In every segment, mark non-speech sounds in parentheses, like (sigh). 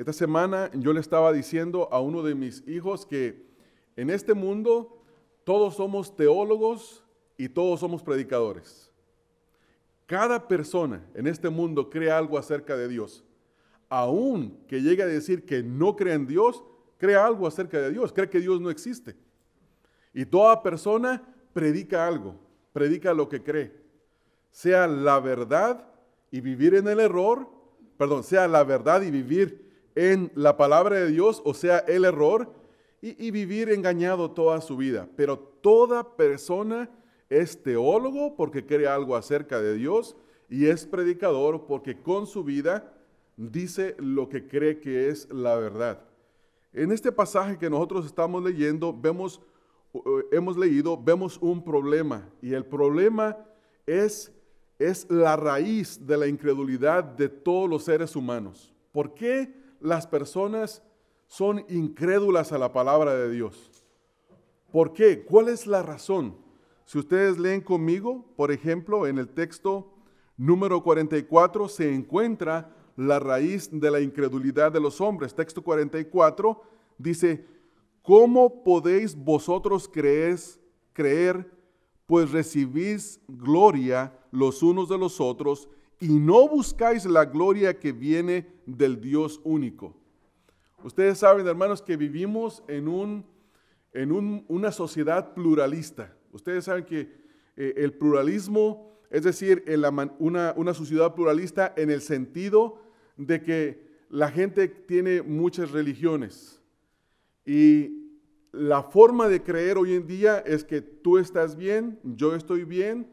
Esta semana yo le estaba diciendo a uno de mis hijos que en este mundo todos somos teólogos y todos somos predicadores. Cada persona en este mundo cree algo acerca de Dios. Aún que llegue a decir que no cree en Dios, cree algo acerca de Dios, cree que Dios no existe. Y toda persona predica algo, predica lo que cree. Sea la verdad y vivir en el error, perdón, sea la verdad y vivir en la palabra de Dios, o sea, el error, y, vivir engañado toda su vida. Pero toda persona es teólogo porque cree algo acerca de Dios y es predicador porque con su vida dice lo que cree que es la verdad. En este pasaje que nosotros estamos leyendo, vemos, eh, hemos leído, vemos un problema y el problema es, es la raíz de la incredulidad de todos los seres humanos. ¿Por qué? las personas son incrédulas a la palabra de Dios. ¿Por qué? ¿Cuál es la razón? Si ustedes leen conmigo, por ejemplo, en el texto número 44 se encuentra la raíz de la incredulidad de los hombres. Texto 44 dice, ¿cómo podéis vosotros creer, pues recibís gloria los unos de los otros y no buscáis la gloria que viene del Dios único. Ustedes saben, hermanos, que vivimos en, un, en una sociedad pluralista. Ustedes saben que eh, el pluralismo, es decir, en la, una, una sociedad pluralista en el sentido de que la gente tiene muchas religiones. Y la forma de creer hoy en día es que tú estás bien, yo estoy bien,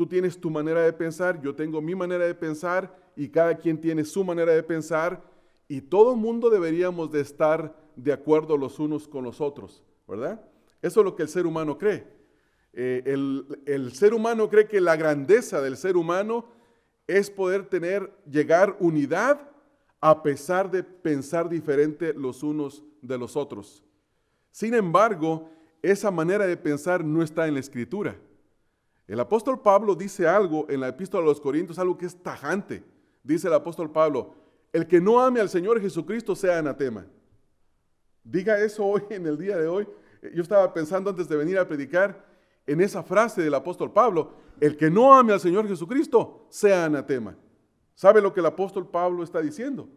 Tú tienes tu manera de pensar, yo tengo mi manera de pensar y cada quien tiene su manera de pensar y todo mundo deberíamos de estar de acuerdo los unos con los otros, ¿verdad? Eso es lo que el ser humano cree. Eh, el, el ser humano cree que la grandeza del ser humano es poder tener, llegar unidad a pesar de pensar diferente los unos de los otros. Sin embargo, esa manera de pensar no está en la escritura. El apóstol Pablo dice algo en la epístola a los Corintios, algo que es tajante. Dice el apóstol Pablo, el que no ame al Señor Jesucristo sea anatema. Diga eso hoy, en el día de hoy. Yo estaba pensando antes de venir a predicar en esa frase del apóstol Pablo, el que no ame al Señor Jesucristo sea anatema. ¿Sabe lo que el apóstol Pablo está diciendo?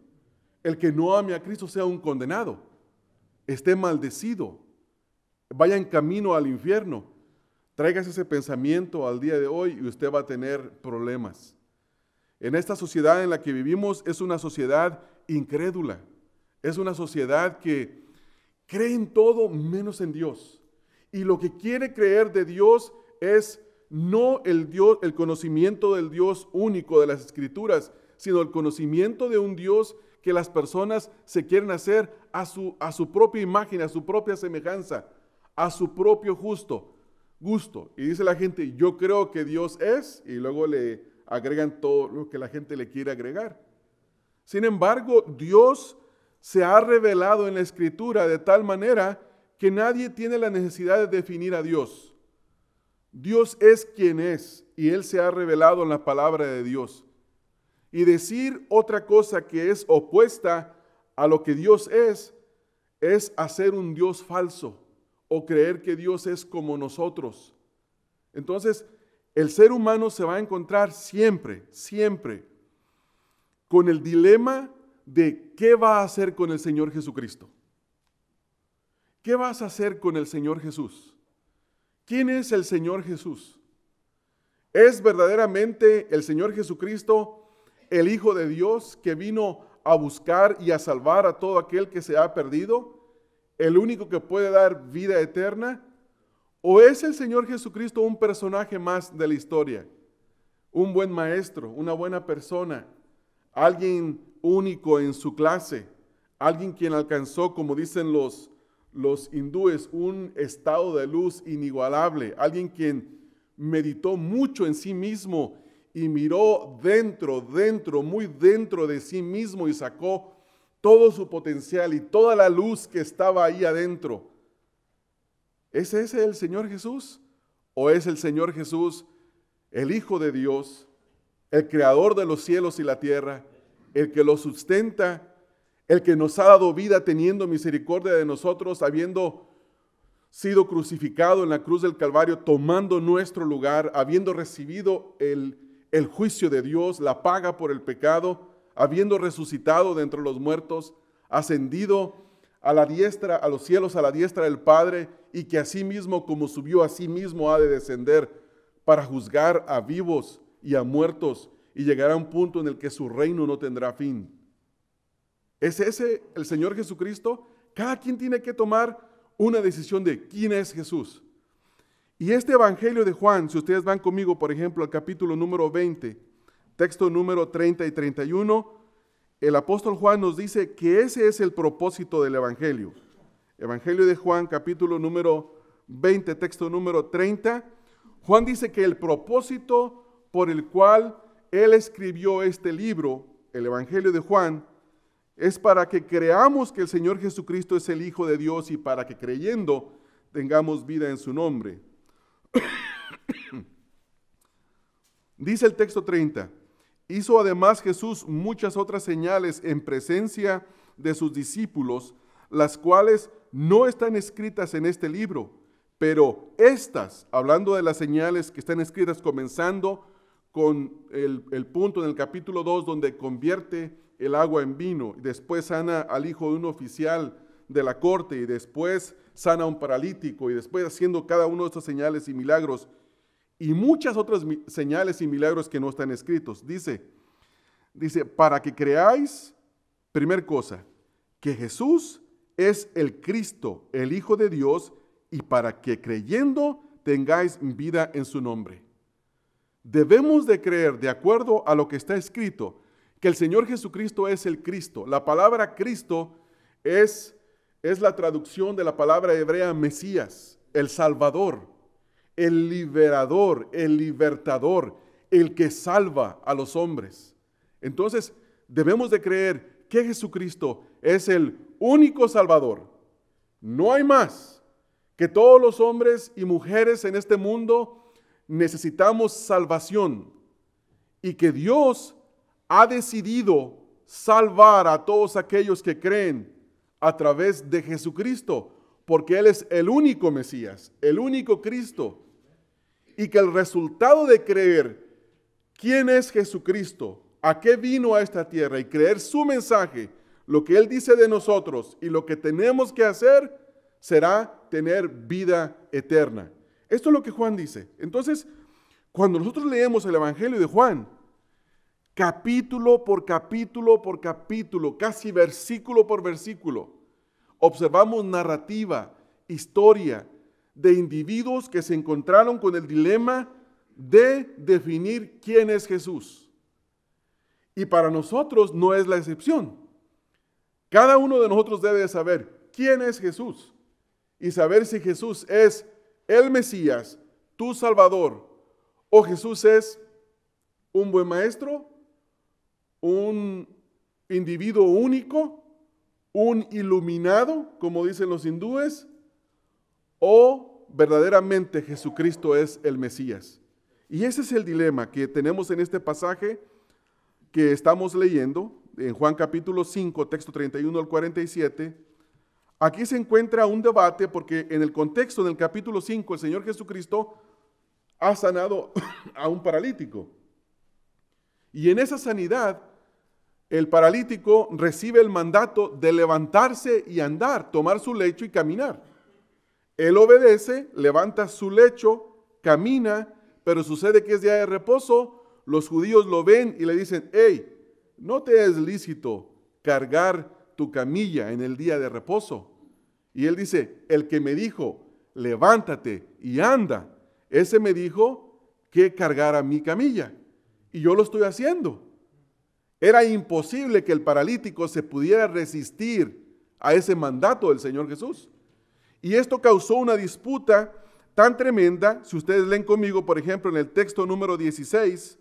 El que no ame a Cristo sea un condenado, esté maldecido, vaya en camino al infierno. Traigas ese pensamiento al día de hoy y usted va a tener problemas. En esta sociedad en la que vivimos es una sociedad incrédula. Es una sociedad que cree en todo menos en Dios. Y lo que quiere creer de Dios es no el, Dios, el conocimiento del Dios único de las Escrituras, sino el conocimiento de un Dios que las personas se quieren hacer a su, a su propia imagen, a su propia semejanza, a su propio justo, gusto. Y dice la gente, yo creo que Dios es, y luego le agregan todo lo que la gente le quiere agregar. Sin embargo, Dios se ha revelado en la escritura de tal manera que nadie tiene la necesidad de definir a Dios. Dios es quien es y Él se ha revelado en la palabra de Dios. Y decir otra cosa que es opuesta a lo que Dios es, es hacer un Dios falso o creer que Dios es como nosotros. Entonces, el ser humano se va a encontrar siempre, siempre, con el dilema de qué va a hacer con el Señor Jesucristo. ¿Qué vas a hacer con el Señor Jesús? ¿Quién es el Señor Jesús? ¿Es verdaderamente el Señor Jesucristo el Hijo de Dios que vino a buscar y a salvar a todo aquel que se ha perdido? el único que puede dar vida eterna? ¿O es el Señor Jesucristo un personaje más de la historia? Un buen maestro, una buena persona, alguien único en su clase, alguien quien alcanzó, como dicen los, los hindúes, un estado de luz inigualable, alguien quien meditó mucho en sí mismo y miró dentro, dentro, muy dentro de sí mismo y sacó todo su potencial y toda la luz que estaba ahí adentro. ¿Es ese el Señor Jesús? ¿O es el Señor Jesús el Hijo de Dios, el Creador de los cielos y la tierra, el que los sustenta, el que nos ha dado vida teniendo misericordia de nosotros, habiendo sido crucificado en la cruz del Calvario, tomando nuestro lugar, habiendo recibido el, el juicio de Dios, la paga por el pecado? habiendo resucitado de entre los muertos, ascendido a la diestra, a los cielos, a la diestra del Padre, y que asimismo como subió, a sí mismo, ha de descender para juzgar a vivos y a muertos, y llegará a un punto en el que su reino no tendrá fin. ¿Es ese el Señor Jesucristo? Cada quien tiene que tomar una decisión de quién es Jesús. Y este Evangelio de Juan, si ustedes van conmigo, por ejemplo, al capítulo número 20, texto número 30 y 31, el apóstol Juan nos dice que ese es el propósito del Evangelio. Evangelio de Juan, capítulo número 20, texto número 30. Juan dice que el propósito por el cual él escribió este libro, el Evangelio de Juan, es para que creamos que el Señor Jesucristo es el Hijo de Dios y para que creyendo tengamos vida en su nombre. (coughs) Dice el texto 30, Hizo además Jesús muchas otras señales en presencia de sus discípulos, las cuales no están escritas en este libro, pero estas, hablando de las señales que están escritas comenzando con el, punto en el capítulo 2 donde convierte el agua en vino, después sana al hijo de un oficial de la corte y después sana a un paralítico y después haciendo cada uno de estas señales y milagros, y muchas otras señales y milagros que no están escritos. Dice, dice, para que creáis, primer cosa, que Jesús es el Cristo, el Hijo de Dios, y para que creyendo tengáis vida en su nombre. Debemos de creer, de acuerdo a lo que está escrito, que el Señor Jesucristo es el Cristo. La palabra Cristo es, es la traducción de la palabra hebrea Mesías, el Salvador el liberador, el libertador, el que salva a los hombres. Entonces, debemos de creer que Jesucristo es el único salvador. No hay más. Que todos los hombres y mujeres en este mundo necesitamos salvación y que Dios ha decidido salvar a todos aquellos que creen a través de Jesucristo porque Él es el único Mesías, el único Cristo, y que el resultado de creer quién es Jesucristo, a qué vino a esta tierra y creer su mensaje, lo que Él dice de nosotros y lo que tenemos que hacer, será tener vida eterna. Esto es lo que Juan dice. Entonces, cuando nosotros leemos el Evangelio de Juan, capítulo por capítulo por capítulo, casi versículo por versículo, observamos narrativa, historia de individuos que se encontraron con el dilema de definir quién es Jesús. Y para nosotros no es la excepción. Cada uno de nosotros debe saber quién es Jesús y saber si Jesús es el Mesías, tu Salvador, o Jesús es un buen maestro, un individuo único, un iluminado, como dicen los hindúes, o verdaderamente Jesucristo es el Mesías. Y ese es el dilema que tenemos en este pasaje que estamos leyendo, en Juan capítulo 5, texto 31 al 47. Aquí se encuentra un debate porque en el contexto del capítulo 5 el Señor Jesucristo ha sanado (coughs) a un paralítico. Y en esa sanidad el paralítico recibe el mandato de levantarse y andar, tomar su lecho y caminar. Él obedece, levanta su lecho, camina, pero sucede que es día de reposo, los judíos lo ven y le dicen, hey, no te es lícito cargar tu camilla en el día de reposo. Y él dice, el que me dijo, levántate y anda, ese me dijo que cargara mi camilla. Y yo lo estoy haciendo. Era imposible que el paralítico se pudiera resistir a ese mandato del Señor Jesús. Y esto causó una disputa tan tremenda, si ustedes leen conmigo, por ejemplo, en el texto número 16,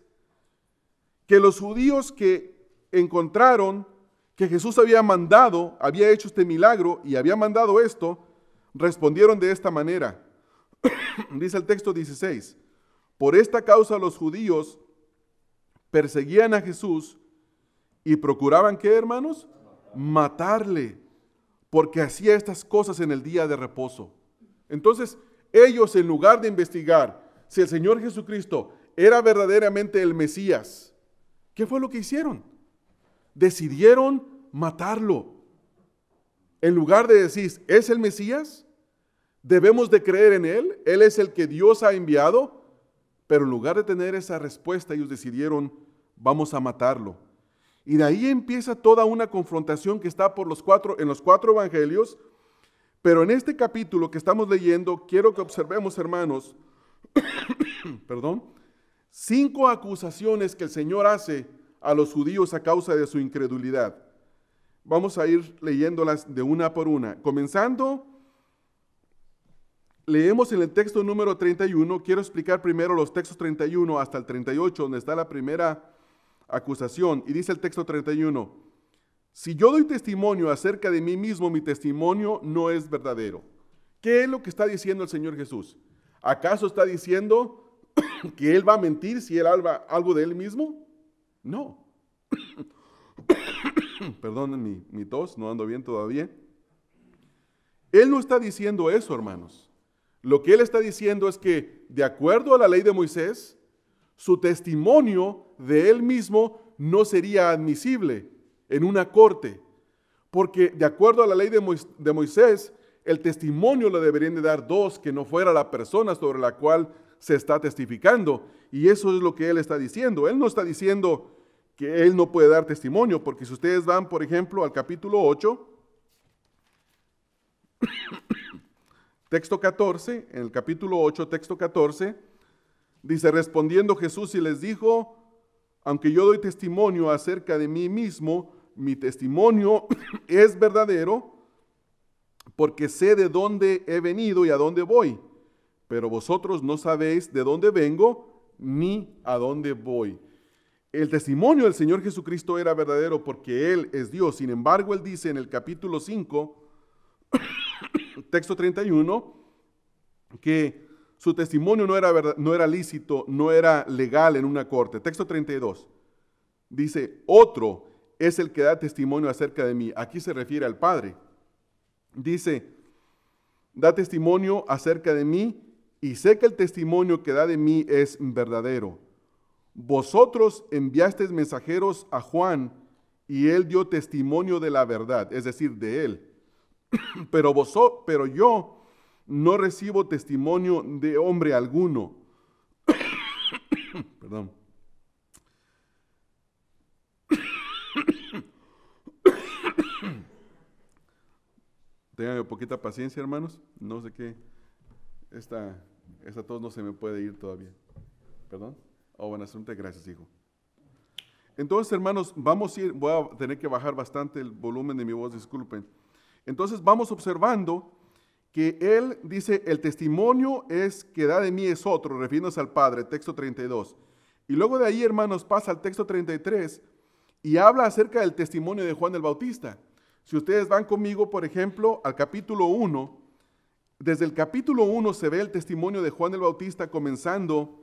que los judíos que encontraron que Jesús había mandado, había hecho este milagro y había mandado esto, respondieron de esta manera. (coughs) Dice el texto 16, por esta causa los judíos perseguían a Jesús y procuraban qué, hermanos? Matarle, porque hacía estas cosas en el día de reposo. Entonces, ellos en lugar de investigar si el Señor Jesucristo era verdaderamente el Mesías, ¿qué fue lo que hicieron? Decidieron matarlo. En lugar de decir, ¿es el Mesías? Debemos de creer en Él, Él es el que Dios ha enviado, pero en lugar de tener esa respuesta, ellos decidieron, vamos a matarlo. Y de ahí empieza toda una confrontación que está por los cuatro, en los cuatro evangelios. Pero en este capítulo que estamos leyendo, quiero que observemos, hermanos, (coughs) perdón, cinco acusaciones que el Señor hace a los judíos a causa de su incredulidad. Vamos a ir leyéndolas de una por una. Comenzando, leemos en el texto número 31, quiero explicar primero los textos 31 hasta el 38, donde está la primera acusación. Y dice el texto 31, si yo doy testimonio acerca de mí mismo, mi testimonio no es verdadero. ¿Qué es lo que está diciendo el Señor Jesús? ¿Acaso está diciendo (coughs) que Él va a mentir si Él habla algo de Él mismo? No. (coughs) Perdón mi, mi tos, no ando bien todavía. Él no está diciendo eso, hermanos. Lo que Él está diciendo es que, de acuerdo a la ley de Moisés, su testimonio de él mismo no sería admisible en una corte, porque de acuerdo a la ley de, Moisés, el testimonio lo deberían de dar dos que no fuera la persona sobre la cual se está testificando. Y eso es lo que él está diciendo. Él no está diciendo que él no puede dar testimonio, porque si ustedes van, por ejemplo, al capítulo 8, (coughs) texto 14, en el capítulo 8, texto 14, dice, respondiendo Jesús y les dijo, aunque yo doy testimonio acerca de mí mismo, mi testimonio (coughs) es verdadero porque sé de dónde he venido y a dónde voy. Pero vosotros no sabéis de dónde vengo ni a dónde voy. El testimonio del Señor Jesucristo era verdadero porque Él es Dios. Sin embargo, Él dice en el capítulo 5, (coughs) texto 31, que su testimonio no era, no era lícito, no era legal en una corte. Texto 32. Dice, otro es el que da testimonio acerca de mí. Aquí se refiere al Padre. Dice, da testimonio acerca de mí y sé que el testimonio que da de mí es verdadero. Vosotros enviasteis mensajeros a Juan y él dio testimonio de la verdad, es decir, de él. (clears throat) Pero, vosotros, pero yo no recibo testimonio de hombre alguno. (coughs) Perdón. (coughs) Tengan poquita paciencia, hermanos. No sé qué. Esta, esta tos no se me puede ir todavía. Perdón. Oh, buenas noches. Gracias, hijo. Entonces, hermanos, vamos a ir, voy a tener que bajar bastante el volumen de mi voz, disculpen. Entonces, vamos observando que él dice, el testimonio es que da de mí es otro, refiriéndose al Padre, texto 32. Y luego de ahí, hermanos, pasa al texto 33 y habla acerca del testimonio de Juan el Bautista. Si ustedes van conmigo, por ejemplo, al capítulo 1, desde el capítulo 1 se ve el testimonio de Juan el Bautista comenzando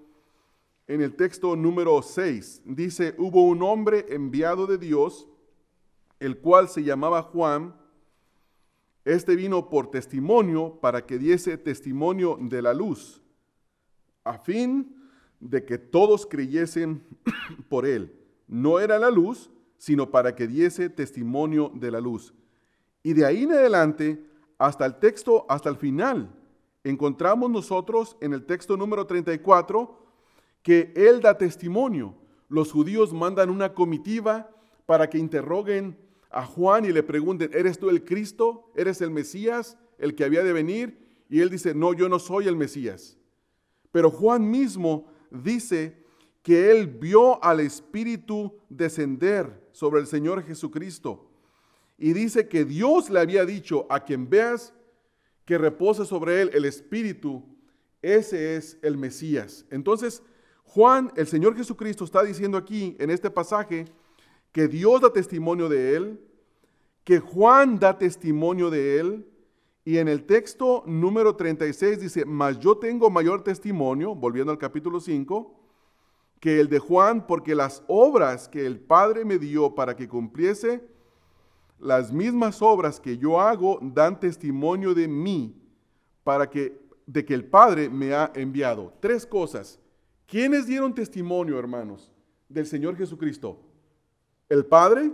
en el texto número 6. Dice, hubo un hombre enviado de Dios, el cual se llamaba Juan, este vino por testimonio para que diese testimonio de la luz, a fin de que todos creyesen (clears throat) por él. No era la luz, sino para que diese testimonio de la luz. Y de ahí en adelante, hasta el texto, hasta el final, encontramos nosotros en el texto número 34 que él da testimonio. Los judíos mandan una comitiva para que interroguen a Juan y le pregunten, ¿eres tú el Cristo? ¿Eres el Mesías, el que había de venir? Y él dice, no, yo no soy el Mesías. Pero Juan mismo dice que él vio al Espíritu descender sobre el Señor Jesucristo. Y dice que Dios le había dicho, a quien veas que repose sobre él el Espíritu, ese es el Mesías. Entonces, Juan, el Señor Jesucristo, está diciendo aquí en este pasaje, que Dios da testimonio de él, que Juan da testimonio de él, y en el texto número 36 dice, mas yo tengo mayor testimonio, volviendo al capítulo 5, que el de Juan, porque las obras que el Padre me dio para que cumpliese, las mismas obras que yo hago dan testimonio de mí, para que, de que el Padre me ha enviado. Tres cosas. ¿Quiénes dieron testimonio, hermanos, del Señor Jesucristo? el Padre,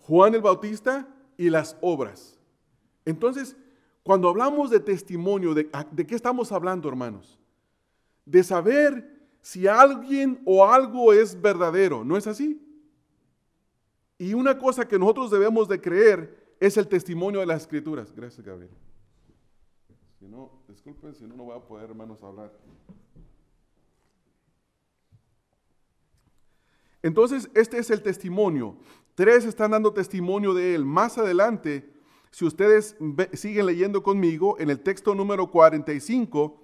Juan el Bautista y las obras. Entonces, cuando hablamos de testimonio, ah, ¿de, qué estamos hablando, hermanos? De saber si alguien o algo es verdadero, ¿no es así? Y una cosa que nosotros debemos de creer es el testimonio de las escrituras. Gracias, Gabriel. Si no, disculpen, si no, no voy a poder, hermanos, hablar. Entonces, este es el testimonio. Tres están dando testimonio de él. Más adelante, si ustedes siguen leyendo conmigo, en el texto número 45,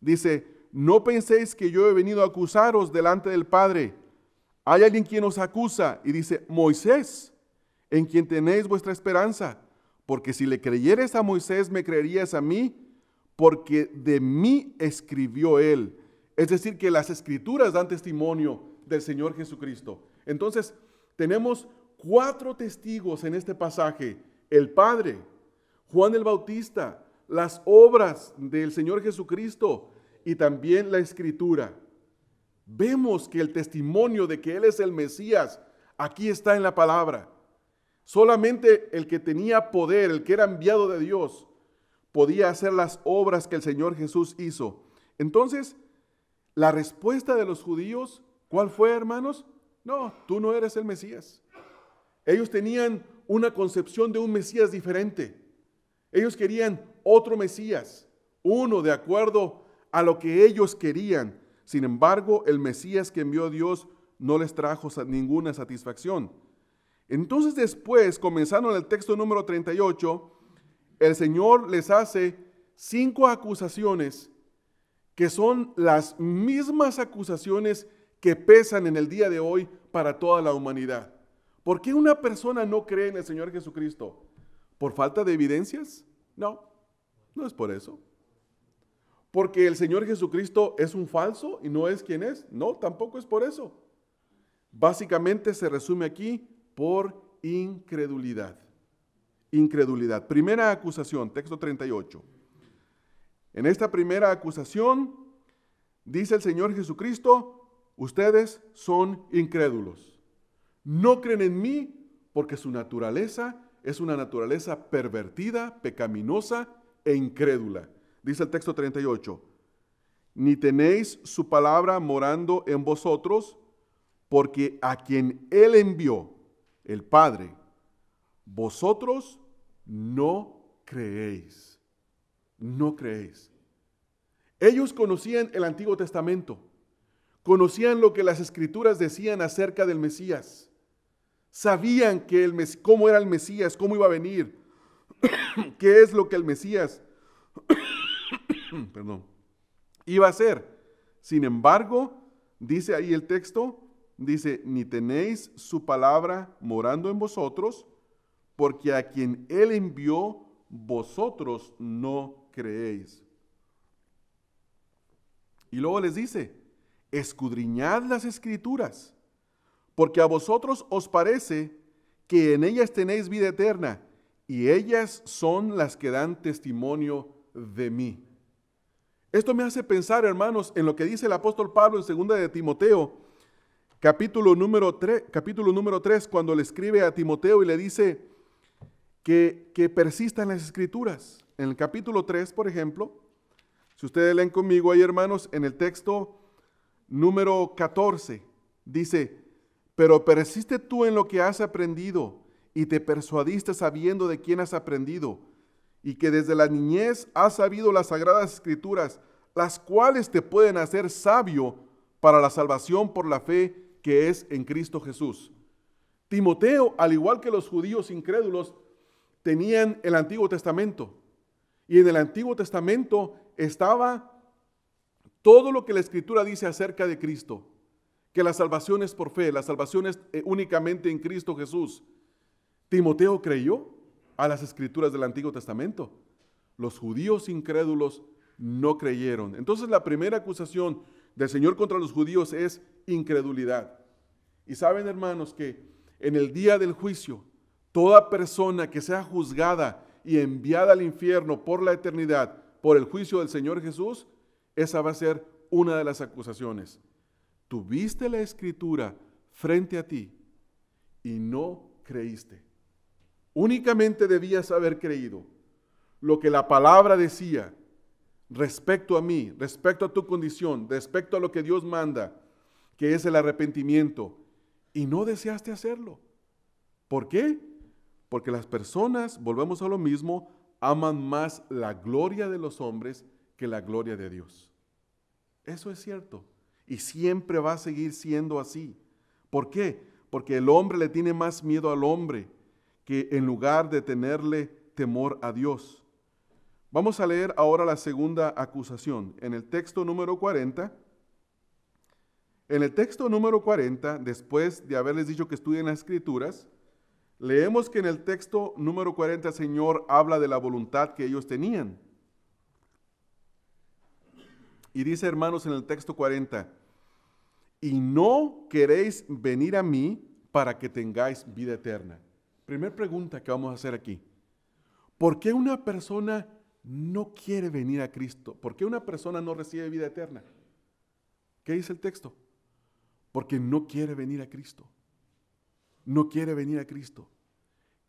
dice, no penséis que yo he venido a acusaros delante del Padre. Hay alguien quien os acusa y dice, Moisés, en quien tenéis vuestra esperanza. Porque si le creyeres a Moisés, me creerías a mí, porque de mí escribió él. Es decir, que las escrituras dan testimonio del Señor Jesucristo. Entonces, tenemos cuatro testigos en este pasaje. El Padre, Juan el Bautista, las obras del Señor Jesucristo y también la Escritura. Vemos que el testimonio de que Él es el Mesías aquí está en la palabra. Solamente el que tenía poder, el que era enviado de Dios, podía hacer las obras que el Señor Jesús hizo. Entonces, la respuesta de los judíos ¿Cuál fue, hermanos? No, tú no eres el Mesías. Ellos tenían una concepción de un Mesías diferente. Ellos querían otro Mesías, uno de acuerdo a lo que ellos querían. Sin embargo, el Mesías que envió Dios no les trajo ninguna satisfacción. Entonces después, comenzando en el texto número 38, el Señor les hace cinco acusaciones que son las mismas acusaciones que pesan en el día de hoy para toda la humanidad. ¿Por qué una persona no cree en el Señor Jesucristo? ¿Por falta de evidencias? No, no es por eso. Porque el Señor Jesucristo es un falso y no es quien es. No, tampoco es por eso. Básicamente se resume aquí por incredulidad. Incredulidad. Primera acusación, texto 38. En esta primera acusación dice el Señor Jesucristo, ustedes son incrédulos. No creen en mí porque su naturaleza es una naturaleza pervertida, pecaminosa e incrédula. Dice el texto 38, ni tenéis su palabra morando en vosotros, porque a quien Él envió, el Padre, vosotros no creéis. No creéis. Ellos conocían el Antiguo Testamento. Conocían lo que las escrituras decían acerca del Mesías. Sabían que el Mes cómo era el Mesías, cómo iba a venir, (coughs) qué es lo que el Mesías (coughs) perdón, iba a ser. Sin embargo, dice ahí el texto, dice, ni tenéis su palabra morando en vosotros, porque a quien él envió, vosotros no creéis. Y luego les dice, escudriñad las escrituras, porque a vosotros os parece que en ellas tenéis vida eterna, y ellas son las que dan testimonio de mí. Esto me hace pensar, hermanos, en lo que dice el apóstol Pablo en 2 de Timoteo, capítulo número 3, capítulo número cuando le escribe a Timoteo y le dice que, que persistan las escrituras. En el capítulo 3, por ejemplo, si ustedes leen conmigo ahí, hermanos, en el texto número 14 dice, pero persiste tú en lo que has aprendido y te persuadiste sabiendo de quién has aprendido y que desde la niñez has sabido las sagradas escrituras, las cuales te pueden hacer sabio para la salvación por la fe que es en Cristo Jesús. Timoteo, al igual que los judíos incrédulos, tenían el Antiguo Testamento. Y en el Antiguo Testamento estaba todo lo que la Escritura dice acerca de Cristo, que la salvación es por fe, la salvación es eh, únicamente en Cristo Jesús. Timoteo creyó a las Escrituras del Antiguo Testamento. Los judíos incrédulos no creyeron. Entonces la primera acusación del Señor contra los judíos es incredulidad. Y saben hermanos que en el día del juicio, toda persona que sea juzgada y enviada al infierno por la eternidad por el juicio del Señor Jesús, esa va a ser una de las acusaciones. Tuviste la escritura frente a ti y no creíste. Únicamente debías haber creído lo que la palabra decía respecto a mí, respecto a tu condición, respecto a lo que Dios manda, que es el arrepentimiento, y no deseaste hacerlo. ¿Por qué? Porque las personas, volvemos a lo mismo, aman más la gloria de los hombres que la gloria de Dios. Eso es cierto. Y siempre va a seguir siendo así. ¿Por qué? Porque el hombre le tiene más miedo al hombre que en lugar de tenerle temor a Dios. Vamos a leer ahora la segunda acusación. En el texto número 40, en el texto número 40, después de haberles dicho que estudien las escrituras, leemos que en el texto número 40 el Señor habla de la voluntad que ellos tenían. Y dice, hermanos, en el texto 40, y no queréis venir a mí para que tengáis vida eterna. Primera pregunta que vamos a hacer aquí. ¿Por qué una persona no quiere venir a Cristo? ¿Por qué una persona no recibe vida eterna? ¿Qué dice el texto? Porque no quiere venir a Cristo. No quiere venir a Cristo.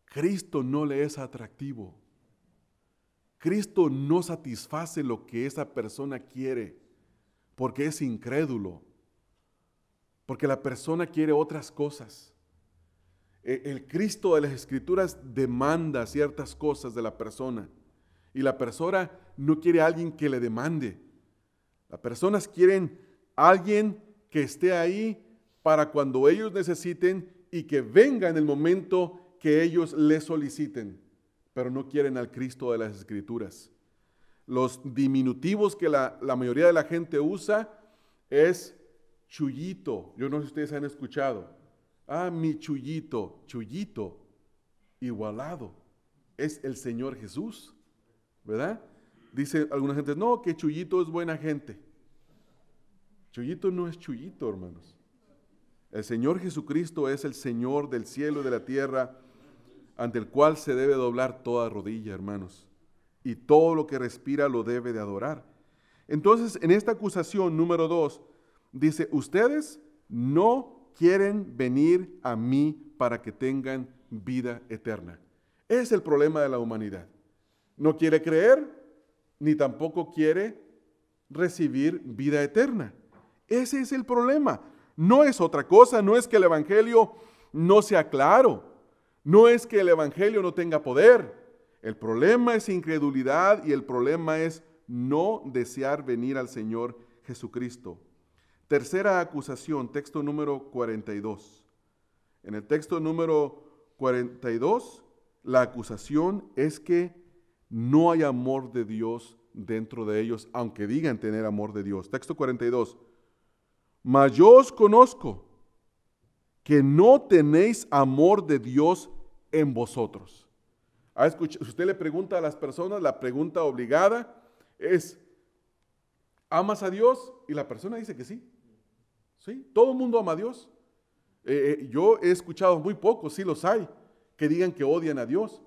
Cristo no le es atractivo. Cristo no satisface lo que esa persona quiere porque es incrédulo, porque la persona quiere otras cosas. E, el Cristo de las Escrituras demanda ciertas cosas de la persona y la persona no quiere a alguien que le demande. Las personas quieren alguien que esté ahí para cuando ellos necesiten y que venga en el momento que ellos le soliciten pero no quieren al Cristo de las Escrituras. Los diminutivos que la, mayoría de la gente usa es chullito. Yo no sé si ustedes han escuchado. Ah, mi chullito, chullito, igualado. Es el Señor Jesús, ¿verdad? Dice alguna gente, no, que chullito es buena gente. Chullito no es chullito, hermanos. El Señor Jesucristo es el Señor del cielo y de la tierra ante el cual se debe doblar toda rodilla, hermanos, y todo lo que respira lo debe de adorar. Entonces, en esta acusación número dos, dice, ustedes no quieren venir a mí para que tengan vida eterna. Es el problema de la humanidad. No quiere creer, ni tampoco quiere recibir vida eterna. Ese es el problema. No es otra cosa, no es que el Evangelio no sea claro. No es que el Evangelio no tenga poder. El problema es incredulidad y el problema es no desear venir al Señor Jesucristo. Tercera acusación, texto número 42. En el texto número 42, la acusación es que no hay amor de Dios dentro de ellos, aunque digan tener amor de Dios. Texto 42. Mas yo os conozco que no tenéis amor de Dios en vosotros. Ah, si usted le pregunta a las personas, la pregunta obligada es, ¿amas a Dios? Y la persona dice que sí. ¿Sí? Todo el mundo ama a Dios. Eh, eh, yo he escuchado muy pocos, sí los hay, que digan que odian a Dios.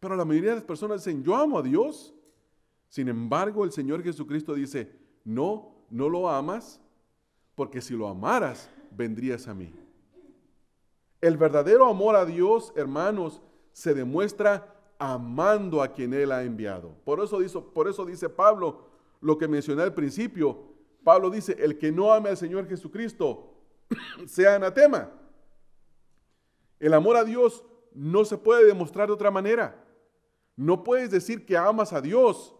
Pero la mayoría de las personas dicen, yo amo a Dios. Sin embargo, el Señor Jesucristo dice, no, no lo amas, porque si lo amaras, vendrías a mí. El verdadero amor a Dios, hermanos, se demuestra amando a quien Él ha enviado. Por eso, dice, por eso dice Pablo lo que mencioné al principio. Pablo dice, el que no ame al Señor Jesucristo, (coughs) sea anatema. El amor a Dios no se puede demostrar de otra manera. No puedes decir que amas a Dios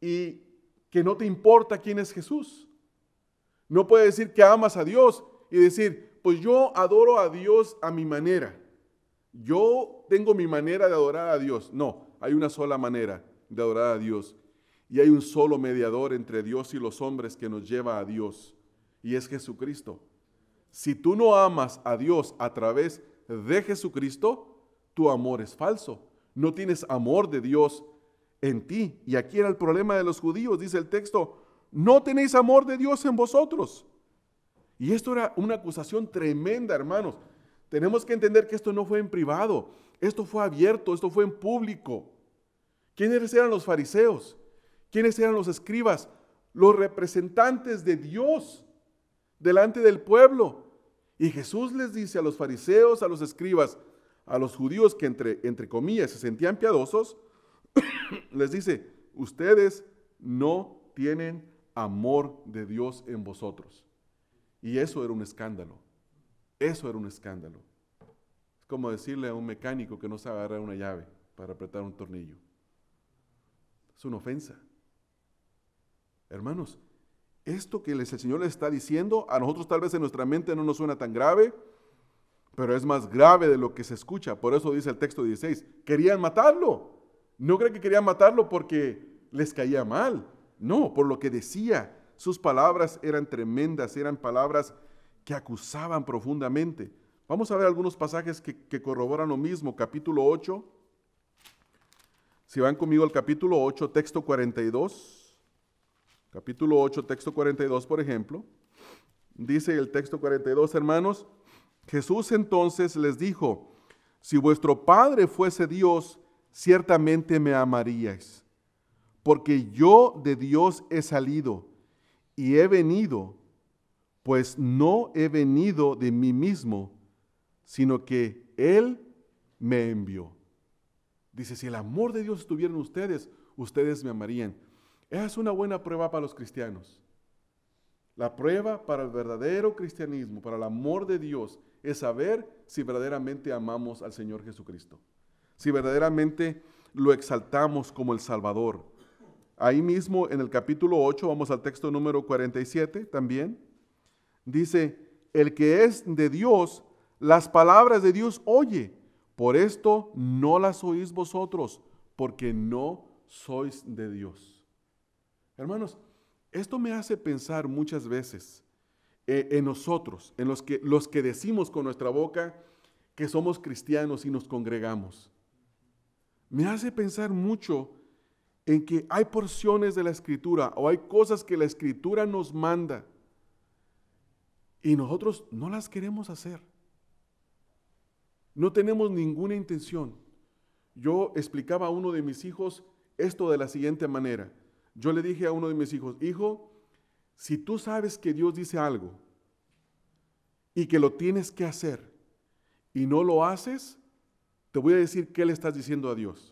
y que no te importa quién es Jesús. No puedes decir que amas a Dios y decir, pues yo adoro a Dios a mi manera. Yo tengo mi manera de adorar a Dios. No, hay una sola manera de adorar a Dios. Y hay un solo mediador entre Dios y los hombres que nos lleva a Dios. Y es Jesucristo. Si tú no amas a Dios a través de Jesucristo, tu amor es falso. No tienes amor de Dios en ti. Y aquí era el problema de los judíos, dice el texto. No tenéis amor de Dios en vosotros. Y esto era una acusación tremenda, hermanos. Tenemos que entender que esto no fue en privado, esto fue abierto, esto fue en público. ¿Quiénes eran los fariseos? ¿Quiénes eran los escribas? Los representantes de Dios delante del pueblo. Y Jesús les dice a los fariseos, a los escribas, a los judíos que entre, entre comillas se sentían piadosos, (coughs) les dice, ustedes no tienen amor de Dios en vosotros. Y eso era un escándalo. Eso era un escándalo. Es como decirle a un mecánico que no sabe agarrar una llave para apretar un tornillo. Es una ofensa. Hermanos, esto que el Señor les está diciendo, a nosotros tal vez en nuestra mente no nos suena tan grave, pero es más grave de lo que se escucha. Por eso dice el texto 16, querían matarlo. No cree que querían matarlo porque les caía mal. No, por lo que decía, sus palabras eran tremendas, eran palabras que acusaban profundamente. Vamos a ver algunos pasajes que, corroboran lo mismo. Capítulo 8. Si van conmigo al capítulo 8, texto 42. Capítulo 8, texto 42, por ejemplo. Dice el texto 42, hermanos, Jesús entonces les dijo, si vuestro Padre fuese Dios, ciertamente me amaríais, porque yo de Dios he salido y he venido, pues no he venido de mí mismo, sino que Él me envió. Dice, si el amor de Dios estuviera en ustedes, ustedes me amarían. Esa es una buena prueba para los cristianos. La prueba para el verdadero cristianismo, para el amor de Dios, es saber si verdaderamente amamos al Señor Jesucristo, si verdaderamente lo exaltamos como el Salvador, Ahí mismo en el capítulo 8, vamos al texto número 47 también, dice, el que es de Dios, las palabras de Dios oye, por esto no las oís vosotros, porque no sois de Dios. Hermanos, esto me hace pensar muchas veces eh, en nosotros, en los que, los que decimos con nuestra boca que somos cristianos y nos congregamos. Me hace pensar mucho en que hay porciones de la escritura o hay cosas que la escritura nos manda y nosotros no las queremos hacer. No tenemos ninguna intención. Yo explicaba a uno de mis hijos esto de la siguiente manera. Yo le dije a uno de mis hijos, hijo, si tú sabes que Dios dice algo y que lo tienes que hacer y no lo haces, te voy a decir qué le estás diciendo a Dios.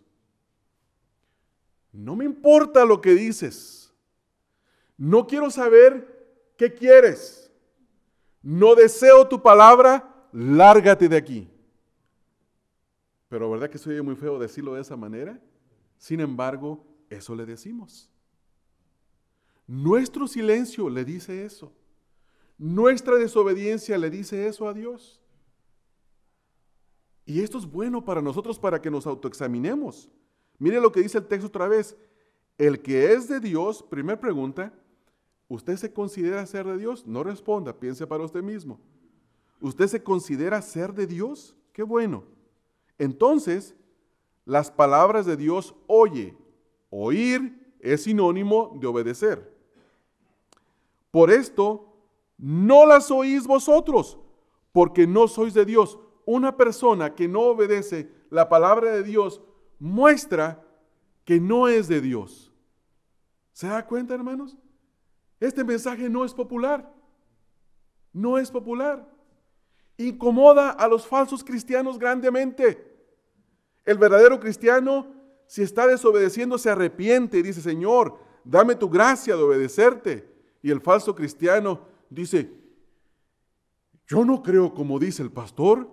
No me importa lo que dices. No quiero saber qué quieres. No deseo tu palabra. Lárgate de aquí. Pero ¿verdad que soy muy feo decirlo de esa manera? Sin embargo, eso le decimos. Nuestro silencio le dice eso. Nuestra desobediencia le dice eso a Dios. Y esto es bueno para nosotros para que nos autoexaminemos. Mire lo que dice el texto otra vez. El que es de Dios, primera pregunta, ¿usted se considera ser de Dios? No responda, piense para usted mismo. ¿Usted se considera ser de Dios? Qué bueno. Entonces, las palabras de Dios oye. Oír es sinónimo de obedecer. Por esto, no las oís vosotros, porque no sois de Dios. Una persona que no obedece la palabra de Dios muestra que no es de Dios. ¿Se da cuenta, hermanos? Este mensaje no es popular. No es popular. Incomoda a los falsos cristianos grandemente. El verdadero cristiano, si está desobedeciendo, se arrepiente y dice, Señor, dame tu gracia de obedecerte. Y el falso cristiano dice, yo no creo como dice el pastor.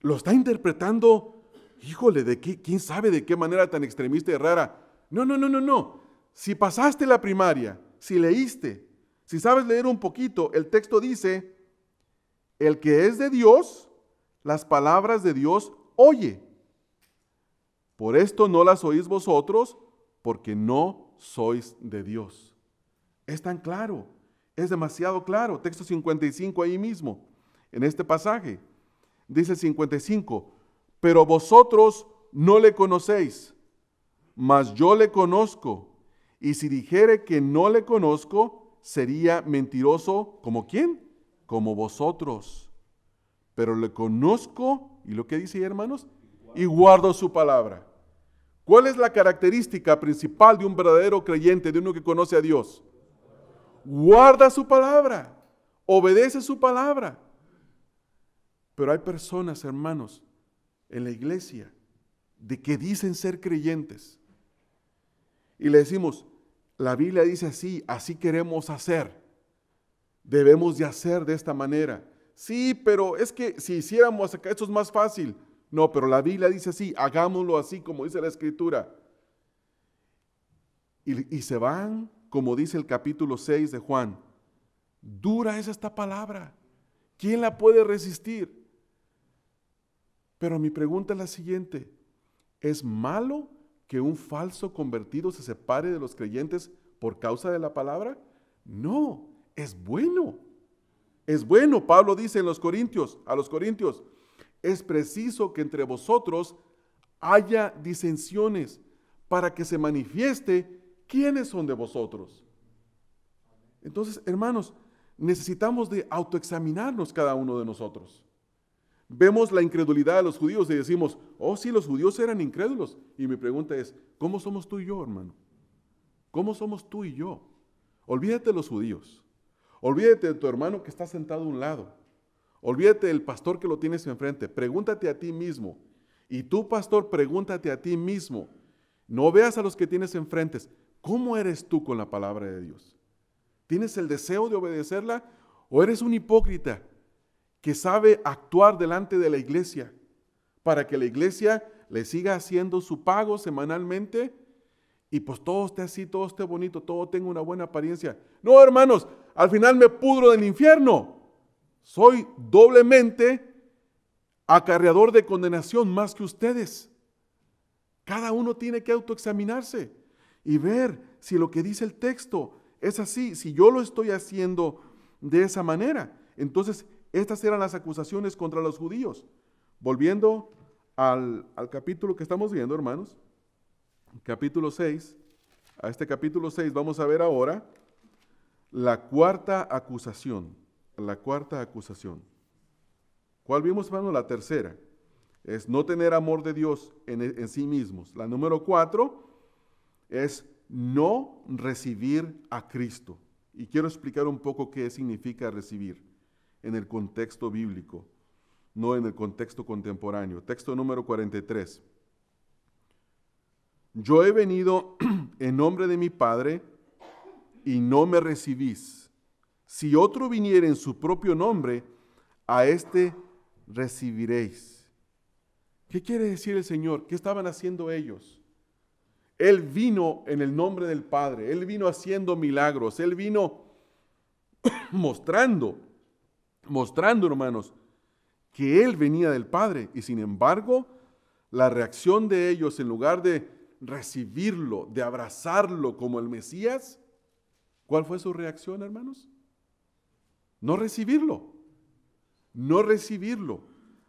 Lo está interpretando híjole, ¿de qué? ¿Quién sabe de qué manera tan extremista y rara? No, no, no, no, no. Si pasaste la primaria, si leíste, si sabes leer un poquito, el texto dice, el que es de Dios, las palabras de Dios oye. Por esto no las oís vosotros, porque no sois de Dios. Es tan claro, es demasiado claro. Texto 55 ahí mismo, en este pasaje. Dice 55, pero vosotros no le conocéis, mas yo le conozco. Y si dijere que no le conozco, sería mentiroso como quién? Como vosotros. Pero le conozco, y lo que dice hermanos, y guardo su palabra. ¿Cuál es la característica principal de un verdadero creyente, de uno que conoce a Dios? Guarda su palabra, obedece su palabra. Pero hay personas, hermanos, en la iglesia de que dicen ser creyentes. Y le decimos, la Biblia dice así, así queremos hacer. Debemos de hacer de esta manera. Sí, pero es que si hiciéramos acá, esto es más fácil. No, pero la Biblia dice así, hagámoslo así como dice la Escritura. Y, y se van, como dice el capítulo 6 de Juan. Dura es esta palabra. ¿Quién la puede resistir? Pero mi pregunta es la siguiente. ¿Es malo que un falso convertido se separe de los creyentes por causa de la palabra? No, es bueno. Es bueno, Pablo dice en los Corintios, a los Corintios, es preciso que entre vosotros haya disensiones para que se manifieste quiénes son de vosotros. Entonces, hermanos, necesitamos de autoexaminarnos cada uno de nosotros vemos la incredulidad de los judíos y decimos, oh sí, los judíos eran incrédulos. Y mi pregunta es, ¿cómo somos tú y yo, hermano? ¿Cómo somos tú y yo? Olvídate de los judíos. Olvídate de tu hermano que está sentado a un lado. Olvídate del pastor que lo tienes enfrente. Pregúntate a ti mismo. Y tú, pastor, pregúntate a ti mismo. No veas a los que tienes enfrente. ¿Cómo eres tú con la palabra de Dios? ¿Tienes el deseo de obedecerla o eres un hipócrita que sabe actuar delante de la iglesia para que la iglesia le siga haciendo su pago semanalmente y pues todo esté así, todo esté bonito, todo tenga una buena apariencia. No, hermanos, al final me pudro del infierno. Soy doblemente acarreador de condenación más que ustedes. Cada uno tiene que autoexaminarse y ver si lo que dice el texto es así, si yo lo estoy haciendo de esa manera. Entonces, estas eran las acusaciones contra los judíos. Volviendo al, capítulo que estamos viendo, hermanos, capítulo 6, a este capítulo 6 vamos a ver ahora la cuarta acusación, la cuarta acusación. ¿Cuál vimos, hermano? La tercera. Es no tener amor de Dios en sí mismos. La número cuatro es no recibir a Cristo. Y quiero explicar un poco qué significa recibir en el contexto bíblico, no en el contexto contemporáneo. Texto número 43. Yo he venido (clears throat) en nombre de mi Padre y no me recibís. Si otro viniere en su propio nombre, a éste recibiréis. ¿Qué quiere decir el Señor? ¿Qué estaban haciendo ellos? Él vino en el nombre del Padre, Él vino haciendo milagros, Él vino (clears throat) mostrando mostrando, hermanos, que Él venía del Padre. Y sin embargo, la reacción de ellos, en lugar de recibirlo, de abrazarlo como el Mesías, ¿cuál fue su reacción, hermanos? No recibirlo. No recibirlo.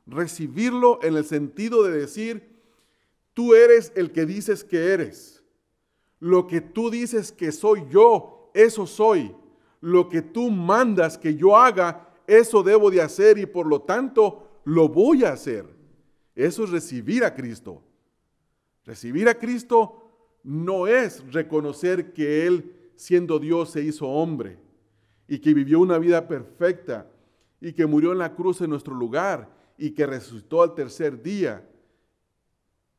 Recibirlo en el sentido de decir, tú eres el que dices que eres. Lo que tú dices que soy yo, eso soy. Lo que tú mandas que yo haga, eso debo de hacer y por lo tanto lo voy a hacer. Eso es recibir a Cristo. Recibir a Cristo no es reconocer que Él, siendo Dios, se hizo hombre y que vivió una vida perfecta y que murió en la cruz en nuestro lugar y que resucitó al tercer día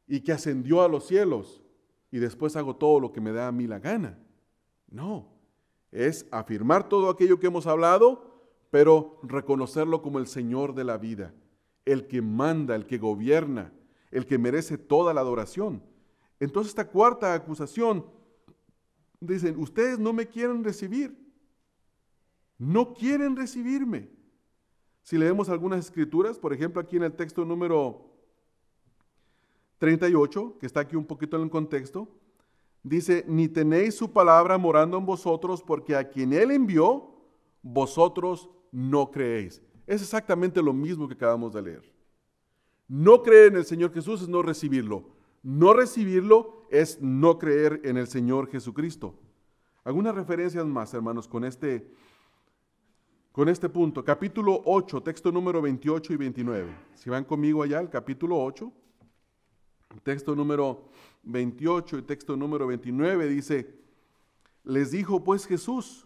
y que ascendió a los cielos y después hago todo lo que me da a mí la gana. No, es afirmar todo aquello que hemos hablado pero reconocerlo como el Señor de la vida, el que manda, el que gobierna, el que merece toda la adoración. Entonces esta cuarta acusación, dicen, ustedes no me quieren recibir, no quieren recibirme. Si leemos algunas escrituras, por ejemplo aquí en el texto número 38, que está aquí un poquito en el contexto, dice, ni tenéis su palabra morando en vosotros, porque a quien él envió, vosotros no creéis. Es exactamente lo mismo que acabamos de leer. No creer en el Señor Jesús es no recibirlo. No recibirlo es no creer en el Señor Jesucristo. Algunas referencias más, hermanos, con este, con este punto. Capítulo 8, texto número 28 y 29. Si van conmigo allá al capítulo 8, texto número 28 y texto número 29 dice, les dijo pues Jesús,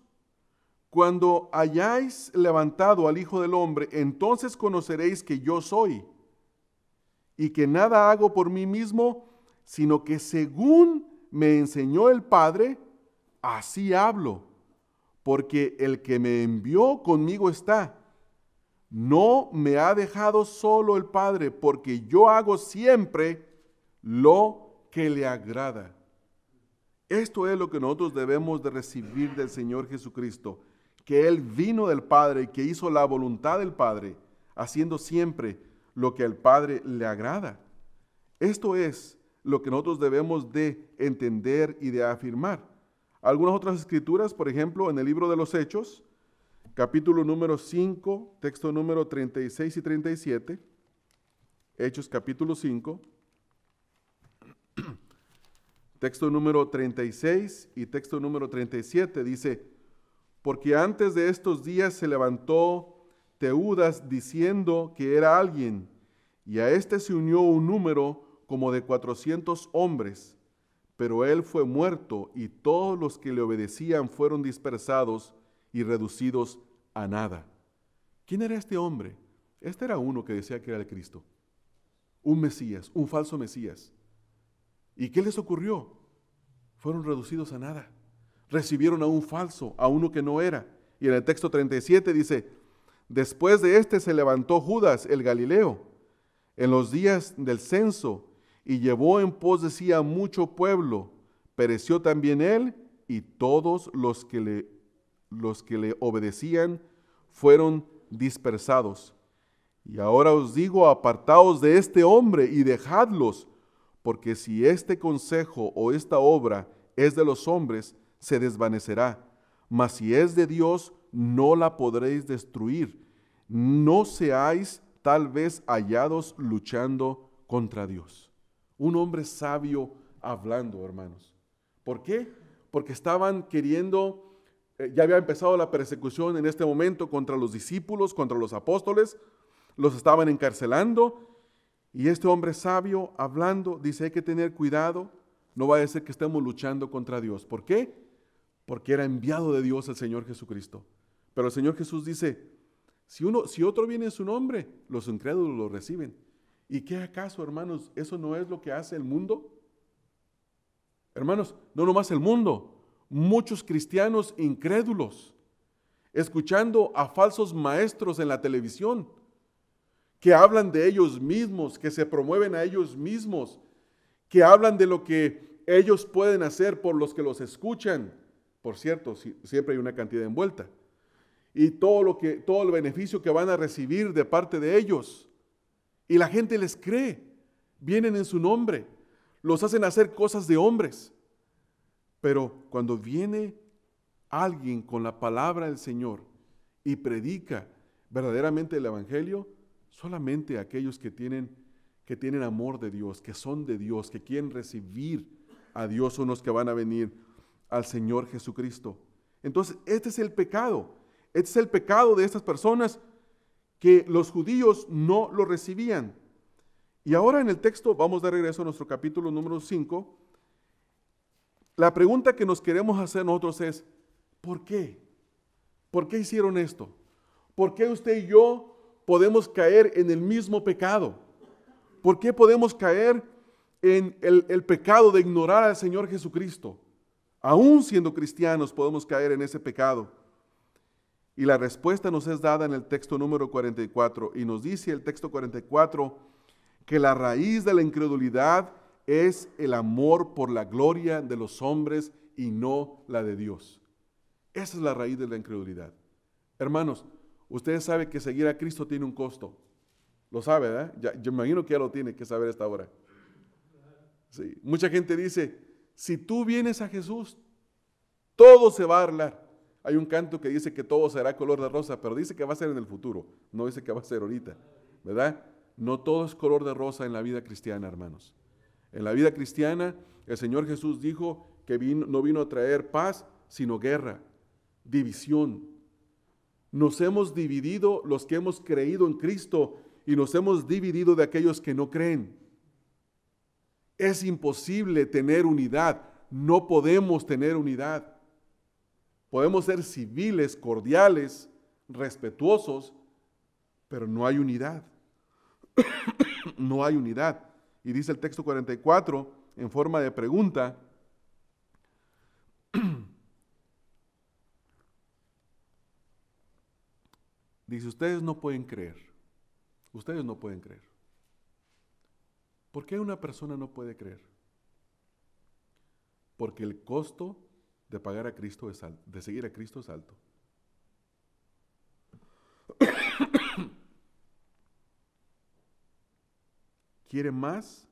cuando hayáis levantado al Hijo del Hombre, entonces conoceréis que yo soy y que nada hago por mí mismo, sino que según me enseñó el Padre, así hablo, porque el que me envió conmigo está. No me ha dejado solo el Padre, porque yo hago siempre lo que le agrada. Esto es lo que nosotros debemos de recibir del Señor Jesucristo que Él vino del Padre y que hizo la voluntad del Padre, haciendo siempre lo que al Padre le agrada. Esto es lo que nosotros debemos de entender y de afirmar. Algunas otras escrituras, por ejemplo, en el libro de los Hechos, capítulo número 5, texto número 36 y 37, Hechos capítulo 5, (clears throat) texto número 36 y texto número 37, dice, porque antes de estos días se levantó Teudas diciendo que era alguien, y a éste se unió un número como de cuatrocientos hombres, pero él fue muerto y todos los que le obedecían fueron dispersados y reducidos a nada. ¿Quién era este hombre? Este era uno que decía que era el Cristo, un Mesías, un falso Mesías. ¿Y qué les ocurrió? Fueron reducidos a nada recibieron a un falso, a uno que no era. Y en el texto 37 dice, después de este se levantó Judas el Galileo en los días del censo y llevó en pos de sí a mucho pueblo. Pereció también él y todos los que le, los que le obedecían fueron dispersados. Y ahora os digo, apartaos de este hombre y dejadlos, porque si este consejo o esta obra es de los hombres, se desvanecerá, mas si es de Dios, no la podréis destruir. No seáis tal vez hallados luchando contra Dios. Un hombre sabio hablando, hermanos. ¿Por qué? Porque estaban queriendo eh, ya había empezado la persecución en este momento contra los discípulos, contra los apóstoles, los estaban encarcelando. Y este hombre sabio, hablando, dice, hay que tener cuidado, no va a decir que estemos luchando contra Dios. ¿Por qué? porque era enviado de Dios al Señor Jesucristo. Pero el Señor Jesús dice, si, uno, si otro viene en su nombre, los incrédulos lo reciben. ¿Y qué acaso, hermanos, eso no es lo que hace el mundo? Hermanos, no nomás el mundo, muchos cristianos incrédulos, escuchando a falsos maestros en la televisión, que hablan de ellos mismos, que se promueven a ellos mismos, que hablan de lo que ellos pueden hacer por los que los escuchan, por cierto, siempre hay una cantidad envuelta. Y todo, lo que, todo el beneficio que van a recibir de parte de ellos. Y la gente les cree. Vienen en su nombre. Los hacen hacer cosas de hombres. Pero cuando viene alguien con la palabra del Señor y predica verdaderamente el Evangelio, solamente aquellos que tienen, que tienen amor de Dios, que son de Dios, que quieren recibir a Dios son los que van a venir al Señor Jesucristo. Entonces, este es el pecado. Este es el pecado de estas personas que los judíos no lo recibían. Y ahora en el texto, vamos de regreso a nuestro capítulo número 5, la pregunta que nos queremos hacer nosotros es, ¿por qué? ¿Por qué hicieron esto? ¿Por qué usted y yo podemos caer en el mismo pecado? ¿Por qué podemos caer en el pecado de ignorar al Señor Jesucristo? Aún siendo cristianos podemos caer en ese pecado. Y la respuesta nos es dada en el texto número 44. Y nos dice el texto 44 que la raíz de la incredulidad es el amor por la gloria de los hombres y no la de Dios. Esa es la raíz de la incredulidad. Hermanos, ustedes saben que seguir a Cristo tiene un costo. Lo sabe, ¿verdad? yo me imagino que ya lo tiene que saber hasta ahora Sí. Mucha gente dice, si tú vienes a Jesús, todo se va a hablar. Hay un canto que dice que todo será color de rosa, pero dice que va a ser en el futuro, no dice que va a ser ahorita, ¿verdad? No todo es color de rosa en la vida cristiana, hermanos. En la vida cristiana, el Señor Jesús dijo que no vino a traer paz, sino guerra, división. Nos hemos dividido los que hemos creído en Cristo y nos hemos dividido de aquellos que no creen. Es imposible tener unidad. No podemos tener unidad. Podemos ser civiles, cordiales, respetuosos, pero no hay unidad. (coughs) no hay unidad. Y dice el texto 44 en forma de pregunta. (coughs) dice, ustedes no pueden creer. Ustedes no pueden creer. ¿Por qué una persona no puede creer? Porque el costo de pagar a Cristo es alto, de seguir a Cristo es alto. (coughs) Quiere más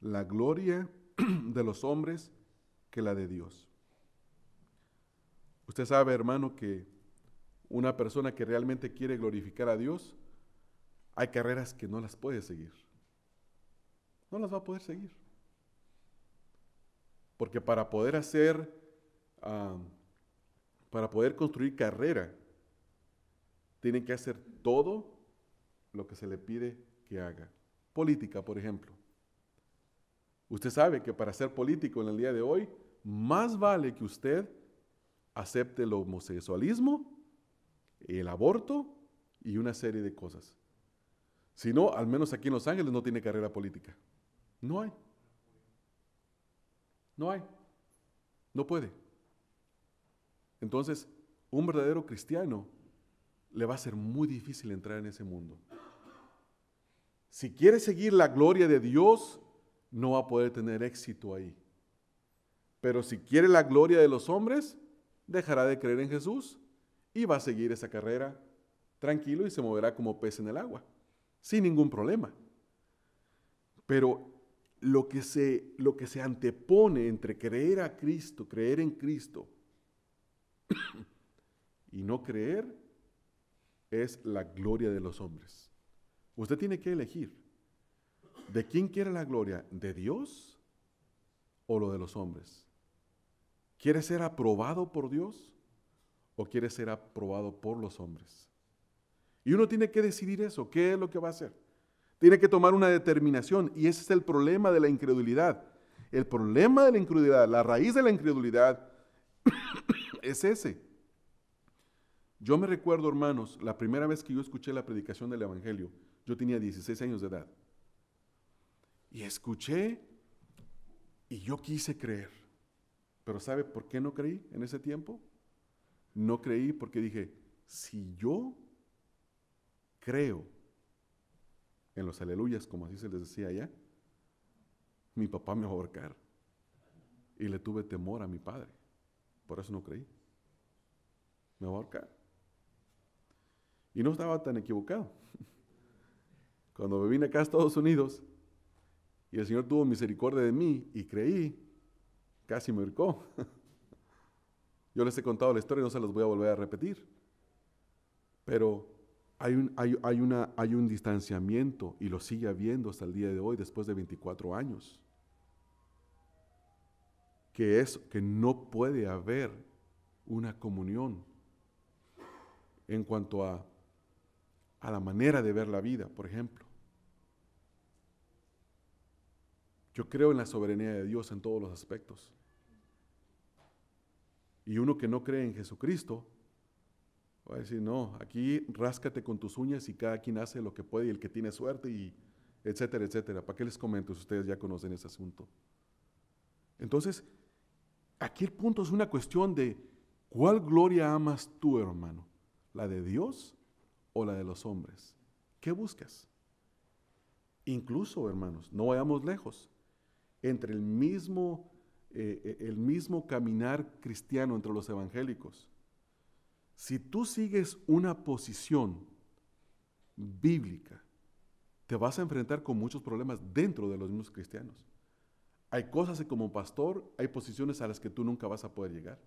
la gloria (coughs) de los hombres que la de Dios. Usted sabe, hermano, que una persona que realmente quiere glorificar a Dios, hay carreras que no las puede seguir no las va a poder seguir. Porque para poder hacer, para poder construir carrera, tienen que hacer todo lo que se le pide que haga. Política, por ejemplo. Usted sabe que para ser político en el día de hoy, más vale que usted acepte el homosexualismo, el aborto y una serie de cosas. Si no, al menos aquí en Los Ángeles no tiene carrera política. No hay. No hay. No puede. Entonces, un verdadero cristiano le va a ser muy difícil entrar en ese mundo. Si quiere seguir la gloria de Dios, no va a poder tener éxito ahí. Pero si quiere la gloria de los hombres, dejará de creer en Jesús y va a seguir esa carrera tranquilo y se moverá como pez en el agua, sin ningún problema. Pero lo que se, lo que se antepone entre creer a Cristo, creer en Cristo y no creer es la gloria de los hombres. Usted tiene que elegir. ¿De quién quiere la gloria? ¿De Dios o lo de los hombres? ¿Quiere ser aprobado por Dios o quiere ser aprobado por los hombres? Y uno tiene que decidir eso. ¿Qué es lo que va a hacer? Tiene que tomar una determinación y ese es el problema de la incredulidad. El problema de la incredulidad, la raíz de la incredulidad (coughs) es ese. Yo me recuerdo, hermanos, la primera vez que yo escuché la predicación del Evangelio, yo tenía 16 años de edad. Y escuché y yo quise creer. Pero ¿sabe por qué no creí en ese tiempo? No creí porque dije, si yo creo en los aleluyas, como así se les decía allá, mi papá me va a ahorcar. Y le tuve temor a mi padre. Por eso no creí. Me va a ahorcar. Y no estaba tan equivocado. (laughs) Cuando me vine acá a Estados Unidos y el Señor tuvo misericordia de mí y creí, casi me ahorcó. (laughs) Yo les he contado la historia y no se las voy a volver a repetir. Pero hay un, hay, hay, una, hay un distanciamiento y lo sigue habiendo hasta el día de hoy, después de 24 años. Que es que no puede haber una comunión en cuanto a, a la manera de ver la vida, por ejemplo. Yo creo en la soberanía de Dios en todos los aspectos. Y uno que no cree en Jesucristo a decir, no, aquí ráscate con tus uñas y cada quien hace lo que puede y el que tiene suerte y etcétera, etcétera. ¿Para qué les comento si ustedes ya conocen ese asunto? Entonces, aquí el punto es una cuestión de cuál gloria amas tú, hermano, la de Dios o la de los hombres. ¿Qué buscas? Incluso, hermanos, no vayamos lejos. Entre el mismo, eh, eh, el mismo caminar cristiano entre los evangélicos si tú sigues una posición bíblica, te vas a enfrentar con muchos problemas dentro de los mismos cristianos. Hay cosas que como pastor, hay posiciones a las que tú nunca vas a poder llegar.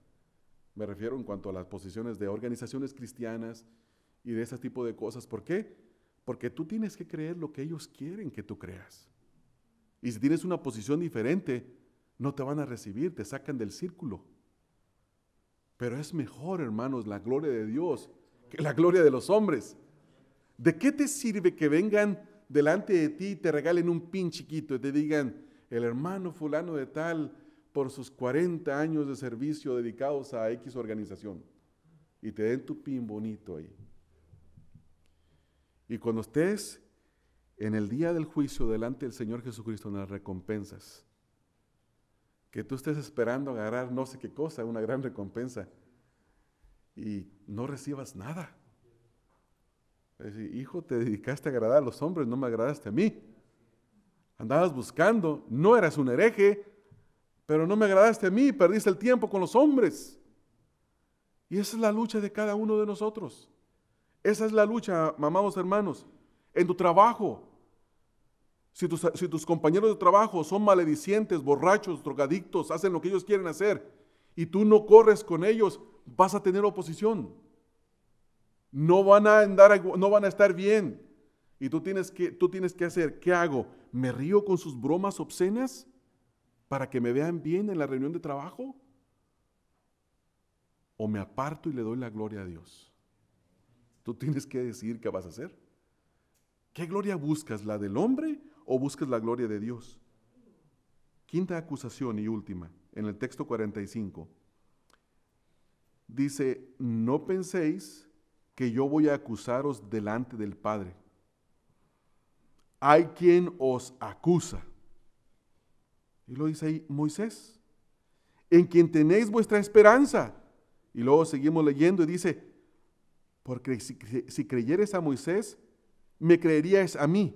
Me refiero en cuanto a las posiciones de organizaciones cristianas y de ese tipo de cosas. ¿Por qué? Porque tú tienes que creer lo que ellos quieren que tú creas. Y si tienes una posición diferente, no te van a recibir, te sacan del círculo. Pero es mejor, hermanos, la gloria de Dios que la gloria de los hombres. ¿De qué te sirve que vengan delante de ti y te regalen un pin chiquito y te digan, el hermano fulano de tal, por sus 40 años de servicio dedicados a X organización, y te den tu pin bonito ahí? Y cuando estés en el día del juicio delante del Señor Jesucristo en las recompensas, que tú estés esperando agarrar no sé qué cosa, una gran recompensa, y no recibas nada. hijo, te dedicaste a agradar a los hombres, no me agradaste a mí. Andabas buscando, no eras un hereje, pero no me agradaste a mí, perdiste el tiempo con los hombres. Y esa es la lucha de cada uno de nosotros. Esa es la lucha, mamados hermanos, en tu trabajo, si tus, compañeros de trabajo son maledicientes, borrachos, drogadictos, hacen lo que ellos quieren hacer y tú no corres con ellos, vas a tener oposición. No van a, andar, no van a estar bien. Y tú tienes, que, tú tienes que hacer, ¿qué hago? ¿Me río con sus bromas obscenas para que me vean bien en la reunión de trabajo? ¿O me aparto y le doy la gloria a Dios? Tú tienes que decir, qué vas a hacer. ¿Qué gloria buscas? ¿La del hombre o busques la gloria de Dios. Quinta acusación y última, en el texto 45. Dice, no penséis que yo voy a acusaros delante del Padre. Hay quien os acusa. Y lo dice ahí Moisés, en quien tenéis vuestra esperanza. Y luego seguimos leyendo y dice, porque si, creyereis a Moisés, me creeríais a mí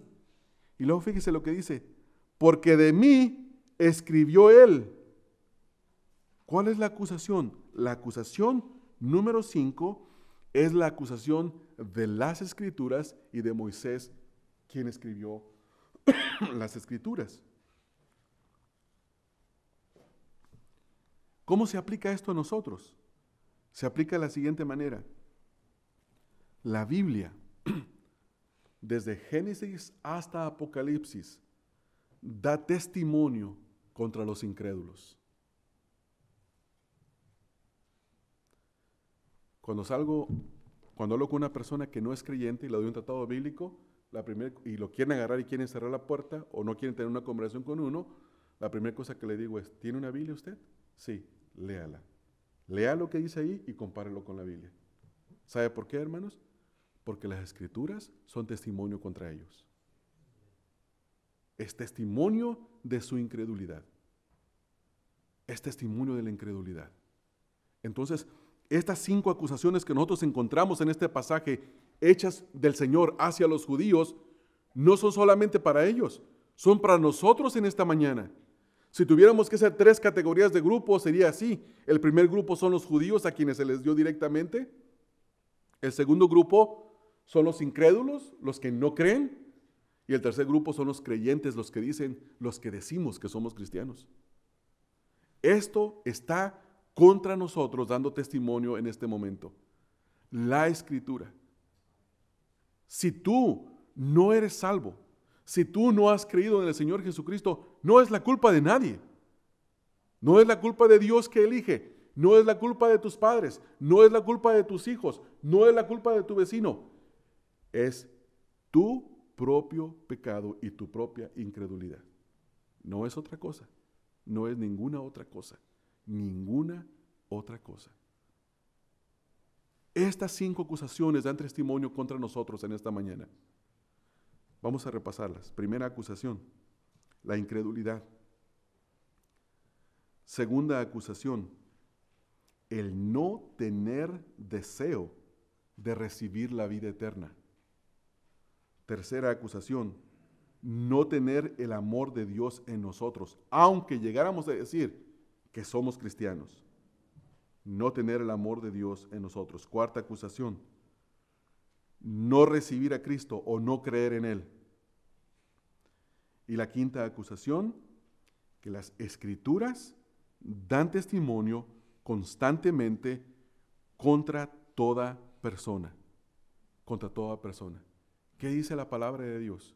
y luego fíjese lo que dice, porque de mí escribió él. ¿Cuál es la acusación? La acusación número 5 es la acusación de las escrituras y de Moisés, quien escribió (coughs) las escrituras. ¿Cómo se aplica esto a nosotros? Se aplica de la siguiente manera. La Biblia desde Génesis hasta Apocalipsis, da testimonio contra los incrédulos. Cuando salgo, cuando hablo con una persona que no es creyente y le doy un tratado bíblico, la primer, y lo quieren agarrar y quieren cerrar la puerta o no quieren tener una conversación con uno, la primera cosa que le digo es, ¿tiene una Biblia usted? Sí, léala. Lea lo que dice ahí y compárelo con la Biblia. ¿Sabe por qué, hermanos? porque las escrituras son testimonio contra ellos. Es testimonio de su incredulidad. Es testimonio de la incredulidad. Entonces, estas cinco acusaciones que nosotros encontramos en este pasaje, hechas del Señor hacia los judíos, no son solamente para ellos, son para nosotros en esta mañana. Si tuviéramos que hacer tres categorías de grupos, sería así. El primer grupo son los judíos a quienes se les dio directamente. El segundo grupo son los incrédulos, los que no creen, y el tercer grupo son los creyentes, los que dicen, los que decimos que somos cristianos. Esto está contra nosotros dando testimonio en este momento. La escritura. Si tú no eres salvo, si tú no has creído en el Señor Jesucristo, no es la culpa de nadie. No es la culpa de Dios que elige, no es la culpa de tus padres, no es la culpa de tus hijos, no es la culpa de tu vecino, es tu propio pecado y tu propia incredulidad. No es otra cosa, no es ninguna otra cosa, ninguna otra cosa. Estas cinco acusaciones dan testimonio contra nosotros en esta mañana. Vamos a repasarlas. Primera acusación, la incredulidad. Segunda acusación, el no tener deseo de recibir la vida eterna. Tercera acusación, no tener el amor de Dios en nosotros, aunque llegáramos a decir que somos cristianos. No tener el amor de Dios en nosotros. Cuarta acusación, no recibir a Cristo o no creer en Él. Y la quinta acusación, que las escrituras dan testimonio constantemente contra toda persona, contra toda persona. ¿Qué dice la palabra de Dios?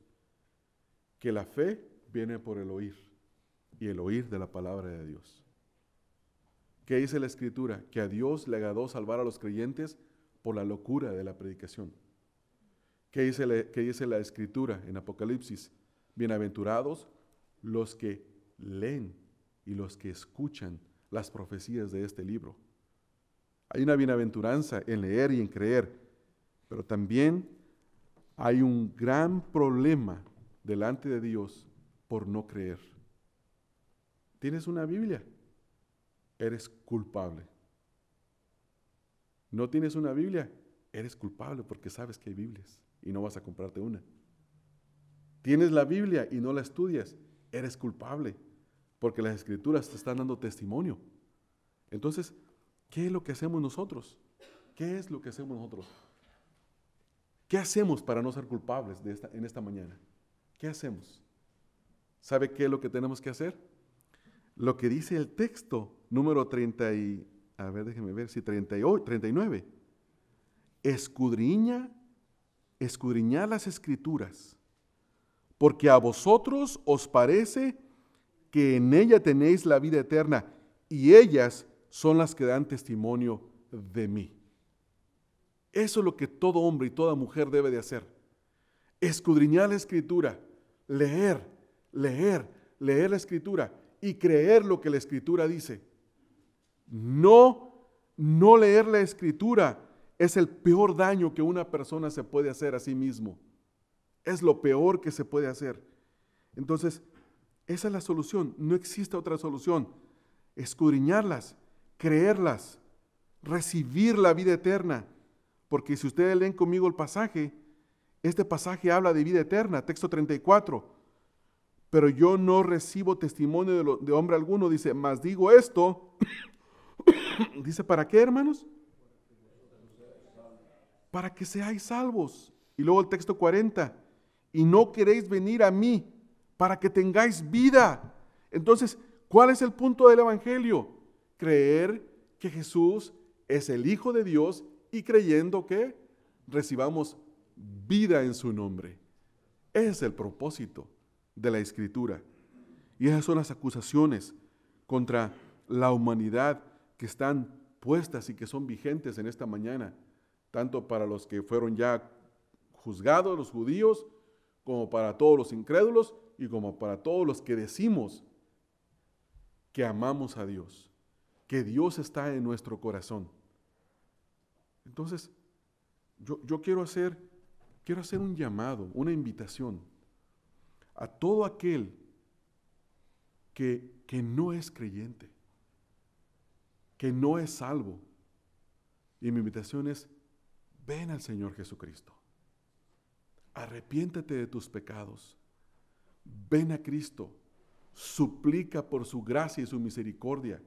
Que la fe viene por el oír y el oír de la palabra de Dios. ¿Qué dice la escritura? Que a Dios le agradó salvar a los creyentes por la locura de la predicación. ¿Qué dice la, dice la escritura en Apocalipsis? Bienaventurados los que leen y los que escuchan las profecías de este libro. Hay una bienaventuranza en leer y en creer, pero también hay un gran problema delante de Dios por no creer. Tienes una Biblia, eres culpable. No tienes una Biblia, eres culpable porque sabes que hay Biblias y no vas a comprarte una. Tienes la Biblia y no la estudias, eres culpable porque las escrituras te están dando testimonio. Entonces, ¿qué es lo que hacemos nosotros? ¿Qué es lo que hacemos nosotros? ¿Qué hacemos para no ser culpables de esta, en esta mañana? ¿Qué hacemos? ¿Sabe qué es lo que tenemos que hacer? Lo que dice el texto número 30 y, a ver, déjeme ver si 39. Escudriña, escudriñad las escrituras, porque a vosotros os parece que en ella tenéis la vida eterna y ellas son las que dan testimonio de mí. Eso es lo que todo hombre y toda mujer debe de hacer. Escudriñar la escritura, leer, leer, leer la escritura y creer lo que la escritura dice. No, no leer la escritura es el peor daño que una persona se puede hacer a sí mismo. Es lo peor que se puede hacer. Entonces, esa es la solución. No existe otra solución. Escudriñarlas, creerlas, recibir la vida eterna porque si ustedes leen conmigo el pasaje, este pasaje habla de vida eterna, texto 34. Pero yo no recibo testimonio de, hombre alguno, dice, mas digo esto, (coughs) dice, ¿para qué, hermanos? Para que seáis salvos. Y luego el texto 40, y no queréis venir a mí para que tengáis vida. Entonces, ¿cuál es el punto del Evangelio? Creer que Jesús es el Hijo de Dios y creyendo que recibamos vida en su nombre. Ese es el propósito de la escritura. Y esas son las acusaciones contra la humanidad que están puestas y que son vigentes en esta mañana, tanto para los que fueron ya juzgados, los judíos, como para todos los incrédulos y como para todos los que decimos que amamos a Dios, que Dios está en nuestro corazón. Entonces, yo, quiero, hacer, quiero hacer un llamado, una invitación a todo aquel que, que no es creyente, que no es salvo. Y mi invitación es, ven al Señor Jesucristo, Arrepiéntete de tus pecados, ven a Cristo, suplica por su gracia y su misericordia,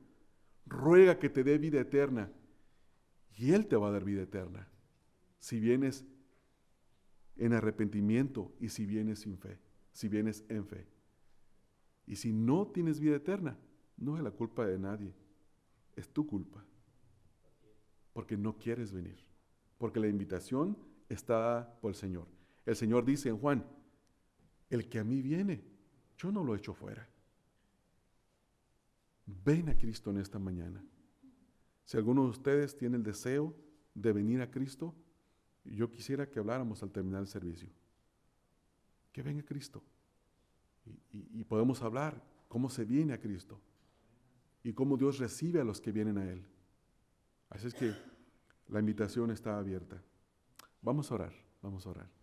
ruega que te dé vida eterna y Él te va a dar vida eterna, si vienes en arrepentimiento y si vienes sin fe, si vienes en fe. Y si no tienes vida eterna, no es la culpa de nadie, es tu culpa, porque no quieres venir, porque la invitación está por el Señor. El Señor dice en Juan, el que a mí viene, yo no lo echo fuera. Ven a Cristo en esta mañana. Si alguno de ustedes tiene el deseo de venir a Cristo, yo quisiera que habláramos al terminar el servicio. Que venga Cristo. Y, y podemos hablar cómo se viene a Cristo y cómo Dios recibe a los que vienen a Él. Así es que la invitación está abierta. Vamos a orar, vamos a orar.